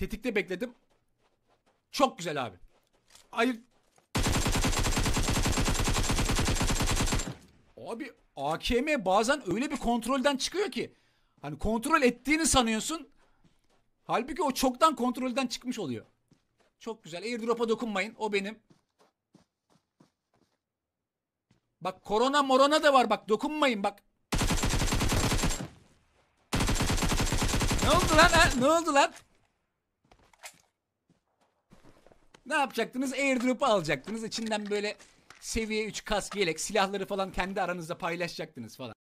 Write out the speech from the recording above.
Tetikte bekledim. Çok güzel abi. Hayır. Abi AKM bazen öyle bir kontrolden çıkıyor ki. Hani kontrol ettiğini sanıyorsun. Halbuki o çoktan kontrolden çıkmış oluyor. Çok güzel. Airdrop'a dokunmayın. O benim. Bak korona morona da var bak. Dokunmayın bak. Ne oldu lan? Ha? Ne oldu lan? Ne yapacaktınız? Airdrop'u alacaktınız. İçinden böyle seviye 3 kask yelek silahları falan kendi aranızda paylaşacaktınız falan.